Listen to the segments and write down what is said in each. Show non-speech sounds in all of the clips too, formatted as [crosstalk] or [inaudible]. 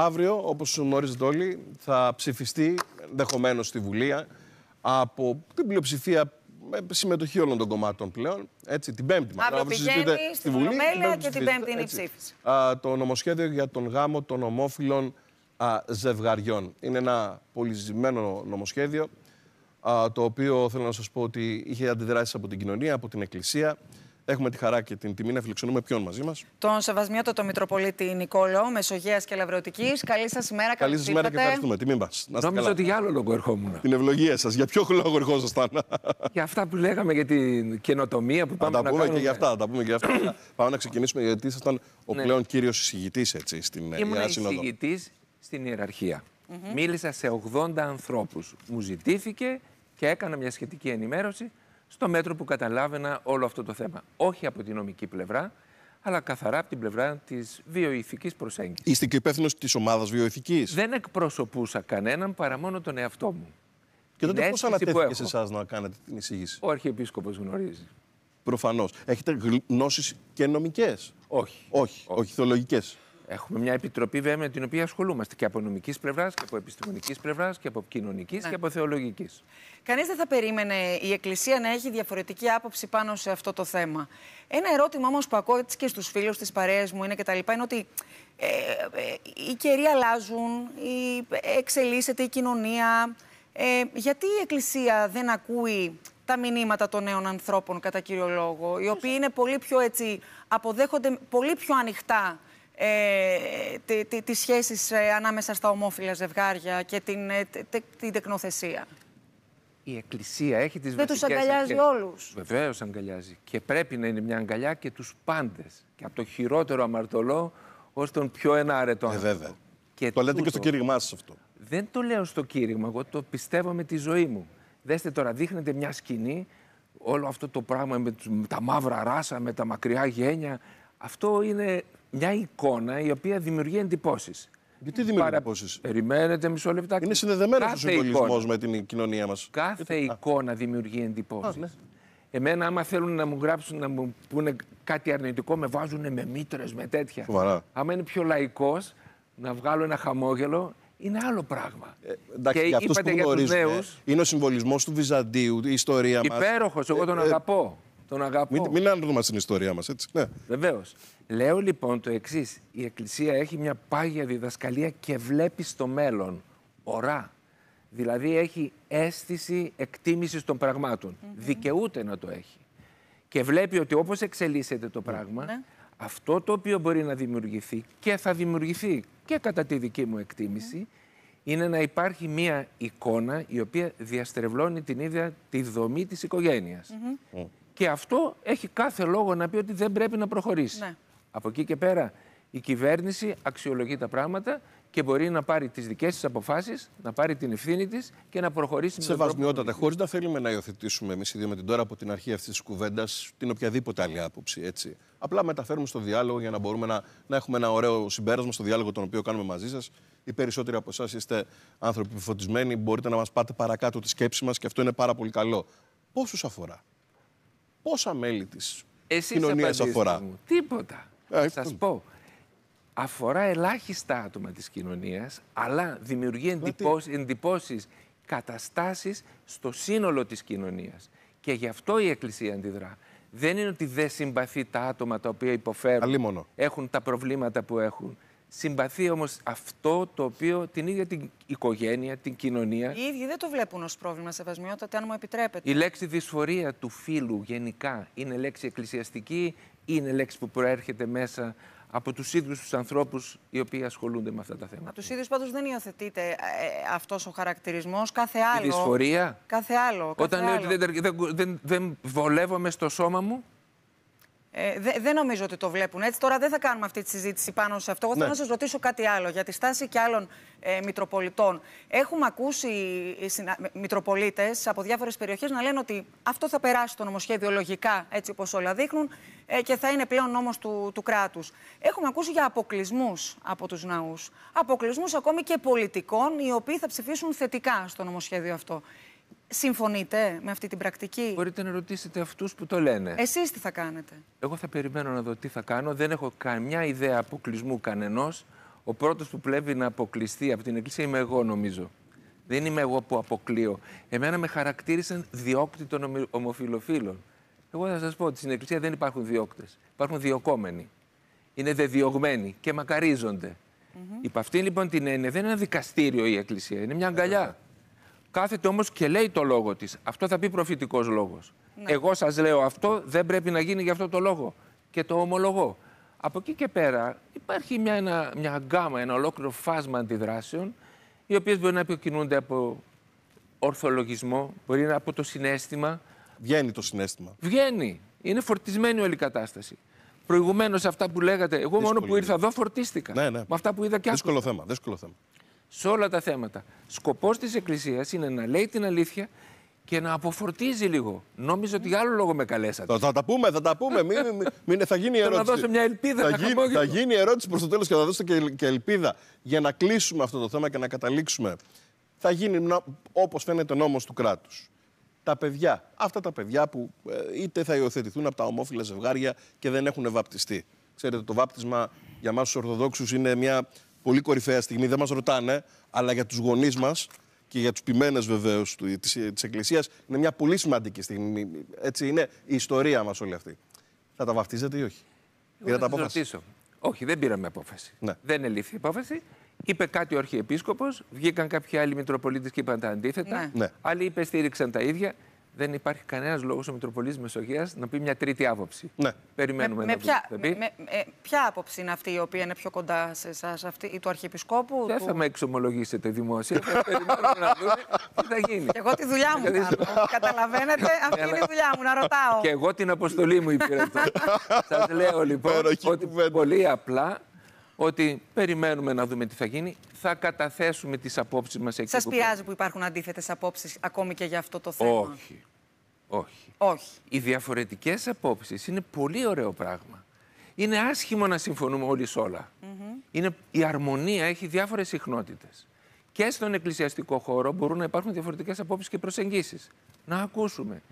Αύριο, όπως γνωρίζετε όλοι, θα ψηφιστεί ενδεχομένως στη Βουλή από την πλειοψηφία με συμμετοχή όλων των κομμάτων πλέον. Έτσι, την Πέμπτη μάλλον. Αύριο πηγαίνει στη Βουλή και την Πέμπτη είναι η ψήφιση. το νομοσχέδιο για τον γάμο των ομόφυλων α, ζευγαριών. Είναι ένα πολυζημένο νομοσχέδιο, α, το οποίο θέλω να σας πω ότι είχε αντιδράσεις από την κοινωνία, από την Εκκλησία. Έχουμε τη χαρά και την τιμή να φιλοξενούμε ποιον μαζί μας. Τον το Μητροπολίτη Νικόλο, Μεσογεία και Λαβρεωτική. Καλή σας ημέρα, καλή σας ημέρα και ευχαριστούμε. Τιμή μας. Νόμιζα ότι για άλλο λόγο ερχόμουν. Την ευλογία σας. Για ποιο λόγο ερχόσασταν. Για αυτά που λέγαμε για την καινοτομία που πάμε να, τα πούμε να κάνουμε. Και για αυτά, τα πούμε και για αυτά. Ναι. [clears throat] πάμε να ξεκινήσουμε γιατί ήσασταν ο ναι. πλέον κύριος εισηγητής στην Ελλάδα. Ήμουν εισηγητής στην ιεραρχία. Mm -hmm. Μίλησα σε 80 ανθρώπους. Μου ζητήθηκε και έκανα μια σχετική ενημέρωση στο μέτρο που καταλάβαινα όλο αυτό το θέμα. Όχι από την νομική πλευρά, αλλά καθαρά από την πλευρά της βιοειθικής προσέγγισης. Είστε και υπεύθυνος της ομάδας βιοειθικής. Δεν εκπροσωπούσα κανέναν παρά μόνο τον εαυτό μου. Και τότε πώ ανατέθηκε σε εσάς να κάνετε την εισήγηση. Ο Αρχιεπίσκοπος γνωρίζει. Προφανώς. Έχετε γνώσεις και νομικές. Όχι. Όχι. Όχι. Όχι. Έχουμε μια επιτροπή βέβαια με την οποία ασχολούμαστε και από νομικής πλευράς και από επιστημονικής πλευράς και από κοινωνικής ναι. και από θεολογικής. Κανείς δεν θα περίμενε η Εκκλησία να έχει διαφορετική άποψη πάνω σε αυτό το θέμα. Ένα ερώτημα όμως που ακούω και στους φίλους της παρέας μου είναι κτλ. είναι ότι ε, ε, οι καιροί αλλάζουν, η, εξελίσσεται η κοινωνία. Ε, γιατί η Εκκλησία δεν ακούει τα μηνύματα των νέων ανθρώπων, κατά κύριο λόγο, οι οποίοι είναι πολύ πιο έτσι, αποδέχονται πολύ πιο ανοιχτά ε, τις σχέσεις ε, ανάμεσα στα ομόφυλα ζευγάρια και την, ε, την τεκνοθεσία. Η Εκκλησία έχει τις Δεν τους αγκαλιάζει όλου. όλους. Βεβαίως αγκαλιάζει. Και πρέπει να είναι μια αγκαλιά και τους πάντες. Και από το χειρότερο αμαρτωλό ως τον πιο ενάρετο. Ε, βέβαια. το λέτε και στο κήρυγμά σας αυτό. Δεν το λέω στο κήρυγμα, εγώ το πιστεύω με τη ζωή μου. Δέστε τώρα, δείχνετε μια σκηνή, όλο αυτό το πράγμα με τα μαύρα ράσα, με τα μακριά γένια. Αυτό είναι μια εικόνα η οποία δημιουργεί εντυπώσεις. Γιατί δημιουργεί Παρα... εντυπώσεις. Περιμένετε μισό λεπτά. Είναι συνδεδεμένος ο συμβολισμό με την κοινωνία μας. Κάθε εικόνα δημιουργεί εντυπώσεις. Ναι. Εμένα, άμα θέλουν να μου γράψουν, να μου πούνε κάτι αρνητικό, με βάζουν με μήτρες, με τέτοια. Αν Άμα είναι πιο λαϊκός, να βγάλω ένα χαμόγελο, είναι άλλο πράγμα. Ε, εντάξει, για ε, Είναι ο συμβολισμός του Βυζαντίου, η ιστορία μας. εγώ ε, τον αγαπώ. Τον αγαπώ. Μην, μην στην ιστορία μας, έτσι. Ναι. Βεβαίως. Λέω λοιπόν το εξής. Η Εκκλησία έχει μια πάγια διδασκαλία και βλέπει στο μέλλον. ωρά. Δηλαδή έχει αίσθηση εκτίμησης των πραγμάτων. Mm Δικαιούται να το έχει. Και βλέπει ότι όπως εξελίσσεται το πράγμα, ναι. αυτό το οποίο μπορεί να δημιουργηθεί και θα δημιουργηθεί και κατά τη δική μου εκτίμηση, mm είναι να υπάρχει μία εικόνα η οποία διαστρεβλώνει την ίδια τη δομή της οικογένειας. Και αυτό έχει κάθε λόγο να πει ότι δεν πρέπει να προχωρήσει. Ναι. Από εκεί και πέρα η κυβέρνηση αξιολογεί τα πράγματα και μπορεί να πάρει τις δικές της αποφάσεις, να πάρει την ευθύνη της και να προχωρήσει σε βασμιότατα. Χωρίς να θέλουμε να υιοθετήσουμε εμείς οι δύο με την τώρα από την αρχή αυτής της κουβέντας την οποιαδήποτε άλλη άποψη. Έτσι. Απλά μεταφέρουμε στο διάλογο για να μπορούμε να, να έχουμε ένα ωραίο συμπέρασμα στο διάλογο τον οποίο κάνουμε μαζί σας. Οι περισσότεροι από εσάς είστε άνθρωποι φωτισμένοι, μπορείτε να μας πάτε παρακάτω τη σκέψη μας και αυτό είναι πάρα πολύ καλό. Πόσους αφορά πόσα μέλη της κοινωνία αφορά. Τίποτα. Ε, σας πω. Αφορά ελάχιστα άτομα της κοινωνίας, αλλά δημιουργεί εντυπώσεις εντυπώσεις καταστάσεις στο σύνολο της κοινωνίας. Και γι' αυτό η Εκκλησία αντιδρά. Δεν είναι ότι δεν συμπαθεί τα άτομα τα οποία υποφέρουν, Αλίμονο. έχουν τα προβλήματα που έχουν. Συμπαθεί όμως αυτό το οποίο την ίδια την οικογένεια, την κοινωνία. Οι ίδιοι δεν το βλέπουν ως πρόβλημα, σεβασμιότατε, αν μου επιτρέπετε. Η λέξη δυσφορία του φίλου γενικά είναι λέξη εκκλησιαστική, Η είναι λέξη που προέρχεται μέσα από τους ίδιους τους ανθρώπους οι οποίοι ασχολούνται με αυτά τα θέματα. Από τους ίδιους πάντως δεν υιοθετείται ε, ε, αυτός ο χαρακτηρισμός. Κάθε άλλο. Η δυσφορία. Κάθε άλλο. Όταν λέω ότι δεν, δεν, δεν βολεύομαι στο σώμα μου, ε, δεν νομίζω ότι το βλέπουν έτσι. Τώρα δεν θα κάνουμε αυτή τη συζήτηση πάνω σε αυτό. Εγώ ναι. θέλω να σας ρωτήσω κάτι άλλο για τη στάση και άλλων ε, Μητροπολιτών. Έχουμε ακούσει ε, συνα... Μητροπολίτες από διάφορες περιοχές να λένε ότι αυτό θα περάσει το νομοσχέδιο λογικά, έτσι όπως όλα δείχνουν, ε, και θα είναι πλέον νόμος του, του κράτους. Έχουμε ακούσει για αποκλεισμούς από τους ναούς. Αποκλεισμούς ακόμη και πολιτικών, οι οποίοι θα ψηφίσουν θετικά στο νομοσχέδιο αυτό. Συμφωνείτε με αυτή την πρακτική. Μπορείτε να ρωτήσετε αυτούς που το λένε. Εσείς τι θα κάνετε. Εγώ θα περιμένω να δω τι θα κάνω. Δεν έχω καμιά ιδέα αποκλεισμού κανενός. Ο πρώτος που πρέπει να αποκλειστεί από την Εκκλησία είμαι εγώ, νομίζω. Δεν είμαι εγώ που αποκλείω. Εμένα με χαρακτήρισαν διώκτη των ομοφιλοφίλων. Εγώ θα σας πω ότι στην Εκκλησία δεν υπάρχουν διώκτες. Υπάρχουν διωκόμενοι. Είναι δεδιωγμένοι και μακαρίζονται. Mm -hmm. Υπ' αυτήν λοιπόν την έννοια δεν είναι ένα δικαστήριο η Εκκλησία, είναι μια αγκαλιά. Κάθεται όμως και λέει το λόγο της. Αυτό θα πει προφητικός λόγος. Ναι. Εγώ σας λέω αυτό, δεν πρέπει να γίνει γι' αυτό το λόγο. Και το ομολογώ. Από εκεί και πέρα υπάρχει μια, ένα, μια γκάμα, ένα ολόκληρο φάσμα αντιδράσεων, οι οποίες μπορεί να επικοινούνται από ορθολογισμό, μπορεί να από το συνέστημα. Βγαίνει το συνέστημα. Βγαίνει. Είναι φορτισμένη όλη η κατάσταση. Προηγουμένως αυτά που λέγατε, εγώ μόνο που ήρθα εδώ φορτίστηκα. Ναι, ναι. Με αυτά που είδα και Δύσκολο θέμα. Δύσκολο θέμα σε όλα τα θέματα. Σκοπός της Εκκλησίας είναι να λέει την αλήθεια και να αποφορτίζει λίγο. Νόμιζα ότι για άλλο λόγο με καλέσατε. Θα, τα πούμε, θα τα πούμε. Μην, μην, θα γίνει η ερώτηση. Θα δώσω μια ελπίδα. Θα, γίνει, θα γίνει η ερώτηση προς το τέλος και θα δώσω και, και ελπίδα για να κλείσουμε αυτό το θέμα και να καταλήξουμε. Θα γίνει όπως φαίνεται νόμος του κράτους. Τα παιδιά, αυτά τα παιδιά που ε, είτε θα υιοθετηθούν από τα ομόφυλα ζευγάρια και δεν έχουν βαπτιστεί. Ξέρετε, το βάπτισμα για εμά τους Ορθοδόξους είναι μια πολύ κορυφαία στιγμή. Δεν μας ρωτάνε, αλλά για τους γονείς μας και για τους ποιμένες βεβαίως της Εκκλησίας είναι μια πολύ σημαντική στιγμή. Έτσι είναι η ιστορία μας όλη αυτή. Θα τα βαφτίζετε ή όχι. Θα τα απόφαση. Ρωτήσω. Όχι, δεν πήραμε απόφαση. Ναι. Δεν ελήφθη η απόφαση. Είπε κάτι ο Αρχιεπίσκοπος, βγήκαν κάποιοι άλλοι Μητροπολίτες και είπαν τα αντίθετα. Ναι. Ναι. Άλλοι υπεστήριξαν τα ίδια δεν υπάρχει κανένας λόγος ο Μητροπολίτης Μεσογείας να πει μια τρίτη άποψη. Ναι. Περιμένουμε να με ποια, πει. Με, ε, ποια άποψη είναι αυτή η οποία είναι πιο κοντά σε εσάς, αυτή η του Αρχιεπισκόπου. Δεν θα με εξομολογήσετε δημόσια. περιμένουμε να δούμε τι θα γίνει. Και εγώ τη δουλειά μου δηλαδή- κάνω. Καταλαβαίνετε, αυτή είναι η δουλειά μου, να ρωτάω. Και εγώ την αποστολή μου υπηρετώ. [laughs] Σας λέω λοιπόν ότι πολύ απλά ότι περιμένουμε να δούμε τι θα γίνει. Θα καταθέσουμε τις απόψεις μας εκεί. Σας πειράζει που υπάρχουν αντίθετες απόψεις ακόμη και για αυτό το θέμα. Όχι. Όχι. Όχι. Οι διαφορετικές απόψεις είναι πολύ ωραίο πράγμα. Είναι άσχημο να συμφωνούμε όλοι σε όλα. είναι, η αρμονία έχει διάφορες συχνότητες. Και στον εκκλησιαστικό χώρο μπορούν να υπάρχουν διαφορετικές απόψεις και προσεγγίσεις. Να ακούσουμε.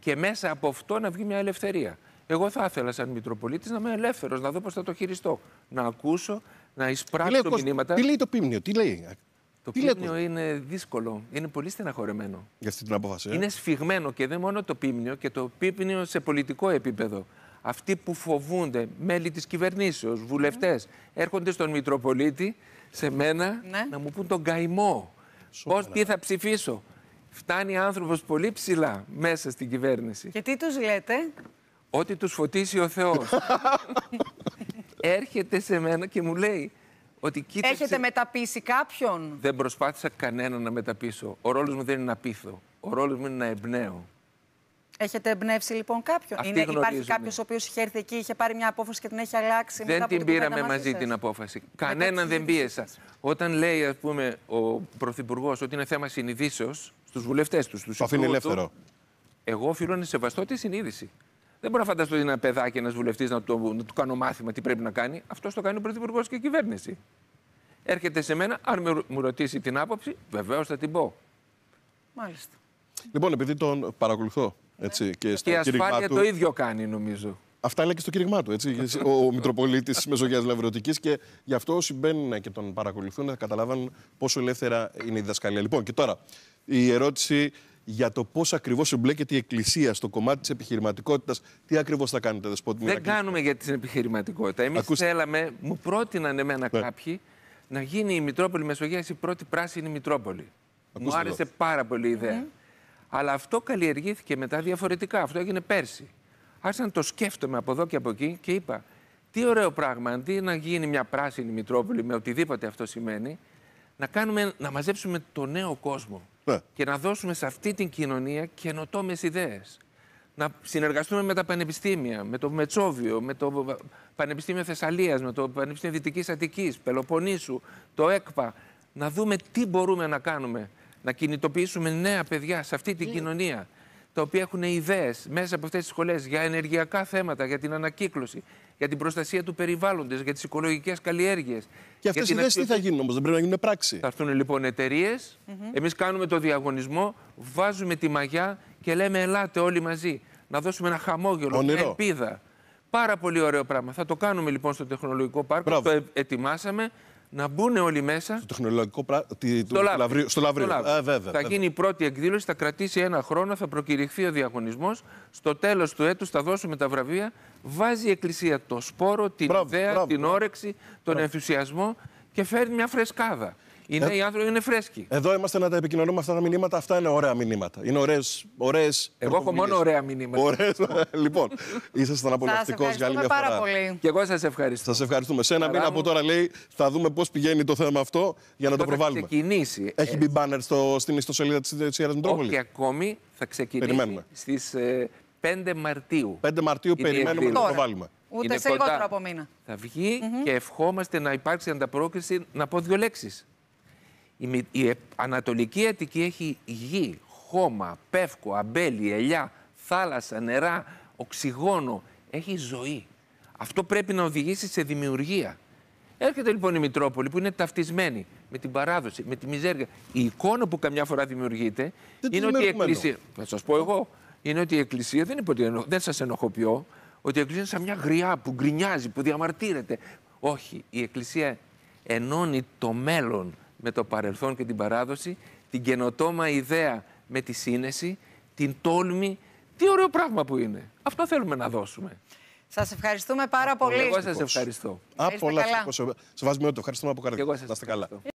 Και μέσα από αυτό να βγει μια ελευθερία. Εγώ θα ήθελα, σαν Μητροπολίτης, να είμαι ελεύθερος, να δω πώς θα το χειριστώ. Να ακούσω, να εισπράξω μηνύματα. Τι λέει το πίμνιο, τι λέει. Το τι πίμνιο είναι δύσκολο. Είναι πολύ στεναχωρεμένο. Για αυτή την απόφαση. Ε. Είναι σφιγμένο και δεν μόνο το πίμνιο και το πίμνιο σε πολιτικό επίπεδο. Αυτοί που φοβούνται, μέλη της κυβερνήσεως, βουλευτές, mm. έρχονται στον Μητροπολίτη, σε μένα, ναι. να μου πούν τον καημό. Πώς, τι θα ψηφίσω. Φτάνει άνθρωπος πολύ ψηλά μέσα στην κυβέρνηση. Και τι τους λέτε. Ό,τι τους φωτίσει ο Θεός. [laughs] Έρχεται σε μένα και μου λέει ότι κοίταξε... Έχετε μεταπίσει κάποιον. Δεν προσπάθησα κανένα να μεταπίσω. Ο ρόλος μου δεν είναι να πείθω. Ο ρόλος μου είναι να εμπνέω. Έχετε εμπνεύσει λοιπόν κάποιον. Αυτή είναι, υπάρχει κάποιος ο οποίος είχε έρθει εκεί, είχε πάρει μια απόφαση και την έχει αλλάξει. Δεν την, πήραμε μαζί την απόφαση. Κανέναν δεν πίεσα. Όταν λέει, ας πούμε, ο Πρωθυπουργός ότι είναι θέμα συνειδήσεως στους βουλευτές τους, του Το αφήνει ελεύθερο. εγώ οφείλω να σεβαστώ τη συνείδηση. Δεν μπορώ να φανταστώ ένα παιδάκι, ένας βουλευτής να, το, να του κάνω μάθημα τι πρέπει να κάνει. Αυτός το κάνει ο Πρωθυπουργός και η κυβέρνηση. Έρχεται σε μένα, αν μου ρωτήσει την άποψη, βεβαίως θα την πω. Μάλιστα. Λοιπόν, επειδή τον παρακολουθώ. Έτσι, και, και η ασφάλεια του... το ίδιο κάνει, νομίζω. Αυτά λέει και στο κήρυγμά του. Έτσι, ο Μητροπολίτης Μεσογεία Λευρωτική και γι' αυτό όσοι μπαίνουν και τον παρακολουθούν θα καταλάβουν πόσο ελεύθερα είναι η διδασκαλία. Λοιπόν, και τώρα η ερώτηση για το πώς ακριβώς εμπλέκεται η Εκκλησία στο κομμάτι της επιχειρηματικότητας. Τι ακριβώς θα κάνετε, Δεσπότη Δεν κάνουμε για την επιχειρηματικότητα. Εμείς θέλαμε, μου πρότειναν εμένα ναι. κάποιοι, να γίνει η Μητρόπολη Μεσογείας η πρώτη πράσινη Μητρόπολη. μου άρεσε εδώ. πάρα πολύ η ιδέα. Ναι. Αλλά αυτό καλλιεργήθηκε μετά διαφορετικά. Αυτό έγινε πέρσι. Άρχισα να το σκέφτομαι από εδώ και από εκεί και είπα. Τι ωραίο πράγμα, αντί να γίνει μια πράσινη Μητρόπολη με οτιδήποτε αυτό σημαίνει, να, κάνουμε, να μαζέψουμε το νέο κόσμο. Ναι. και να δώσουμε σε αυτή την κοινωνία καινοτόμες ιδέες. Να συνεργαστούμε με τα πανεπιστήμια, με το Μετσόβιο, με το Πανεπιστήμιο Θεσσαλίας, με το Πανεπιστήμιο Δυτικής Αττικής, Πελοποννήσου, το ΕΚΠΑ. Να δούμε τι μπορούμε να κάνουμε, να κινητοποιήσουμε νέα παιδιά σε αυτή την κοινωνία τα οποία έχουν ιδέες μέσα από αυτές τις σχολές για ενεργειακά θέματα, για την ανακύκλωση, για την προστασία του περιβάλλοντος, για τις οικολογικές καλλιέργειες. Και αυτές οι ιδέες τι θα γίνουν όμως, δεν πρέπει να γίνουν πράξη. Θα έρθουν λοιπόν εταιρείες, mm -hmm. εμείς κάνουμε το διαγωνισμό, βάζουμε τη μαγιά και λέμε ελάτε όλοι μαζί να δώσουμε ένα χαμόγελο, μια ελπίδα. Πάρα πολύ ωραίο πράγμα. Θα το κάνουμε λοιπόν στο τεχνολογικό πάρκο. Μπράβο. Το ε, ετοιμάσαμε να μπουν όλοι μέσα. Στο τεχνολογικό πράγμα. στο λαβρίο. Στο λαβρίο. Ε, βέβαια, θα γίνει η πρώτη εκδήλωση, θα κρατήσει ένα χρόνο, θα προκηρυχθεί ο διαγωνισμός. Στο τέλος του έτους θα δώσουμε τα βραβεία. Βάζει η Εκκλησία το σπόρο, την ιδέα, την όρεξη, τον ενθουσιασμό και φέρνει μια φρεσκάδα. Είναι, ε... Οι άνθρωποι είναι φρέσκοι. Εδώ είμαστε να τα επικοινωνούμε αυτά τα μηνύματα. Αυτά είναι ωραία μηνύματα. Είναι ωραίες, ωραίες Εγώ έχω μόνο ωραία μηνύματα. Ωραίες... [laughs] λοιπόν, ήσασταν απολαυστικό για άλλη μια πάρα Πολύ. Και εγώ σας ευχαριστώ. Σας ευχαριστούμε. Σε ένα μήνα από τώρα λέει θα δούμε πώς πηγαίνει το θέμα αυτό για να το, προβάλλουμε. Θα ξεκινήσει. Έχει ε, μπει μπάνερ στην ιστοσελίδα τη Ιεράς Μητρόπολης. Όχι ακόμη θα ξεκινήσει στις 5 ε, Μαρτίου. 5 Μαρτίου περιμένουμε να το προβάλλουμε. Ούτε είναι σε λιγότερο από μήνα. Θα βγει και ευχόμαστε να υπάρξει ανταπόκριση. Να πω δύο λέξεις. Η, η Ανατολική Αττική έχει γη, χώμα, πεύκο, αμπέλι, ελιά, θάλασσα, νερά, οξυγόνο. Έχει ζωή. Αυτό πρέπει να οδηγήσει σε δημιουργία. Έρχεται λοιπόν η Μητρόπολη που είναι ταυτισμένη με την παράδοση, με τη μιζέρια. Η εικόνα που καμιά φορά δημιουργείται είναι ότι η Εκκλησία. Θα σας πω εγώ. Είναι ότι η Εκκλησία δεν, δεν σας ενοχοποιώ. Ότι η Εκκλησία είναι σαν μια γριά που γκρινιάζει, που διαμαρτύρεται. Όχι. Η Εκκλησία ενώνει το μέλλον με το παρελθόν και την παράδοση, την καινοτόμα ιδέα με τη σύνεση, την τόλμη. Τι ωραίο πράγμα που είναι. Αυτό θέλουμε να δώσουμε. Σας ευχαριστούμε πάρα πολύ. Εγώ σας ευχαριστώ. Από Σε βάζουμε, το ευχαριστούμε από καρδιά. Εγώ καλά.